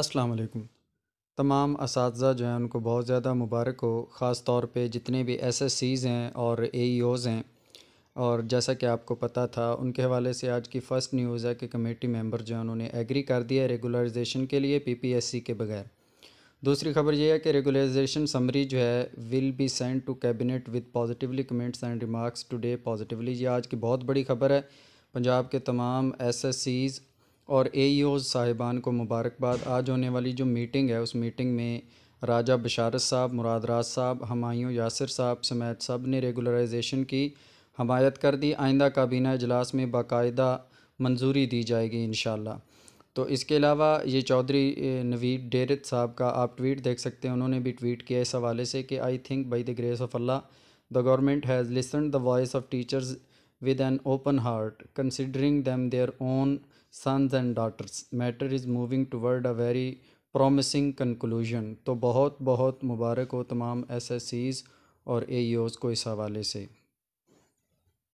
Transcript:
अस्सलाम वालेकुम तमाम इस जो हैं उनको बहुत ज़्यादा मुबारक हो ख़ास तौर पे जितने भी एस एस सीज़ हैं और ए ई ओज़ हैं और जैसा कि आपको पता था उनके हवाले से आज की फ़र्स्ट न्यूज़ है कि कमेटी मेंबर जो है उन्होंने एग्री कर दिया है रेगुलराइजेशन के लिए पी पी एस सी के बगैर दूसरी खबर यह है कि रेगुलराइजेशन समरी जो है will be send to cabinet with positively comments and remarks today positively ये आज की बहुत बड़ी खबर है पंजाब के तमाम एस एस सीज़ और ए e साहिबान को मुबारकबाद आज होने वाली जो मीटिंग है उस मीटिंग में राजा बशारत साहब मुरादराज साहब हमायूं यासिर साहब समेत सब ने रेगुलराइजेशन की हमायत कर दी आइंदा काबीना इजलास में बाकायदा मंजूरी दी जाएगी इन तो इसके अलावा ये चौधरी नवीद डेरत साहब का आप ट्वीट देख सकते हैं उन्होंने भी ट्वीट किया इस हवाले से कि I think by the grace of Allah the government has listen the voice of teachers with an open heart, considering them their own sons and daughters. Matter is moving toward a very promising conclusion. तो बहुत बहुत मुबारक हो तमाम S S seize और ए को इस हवाले से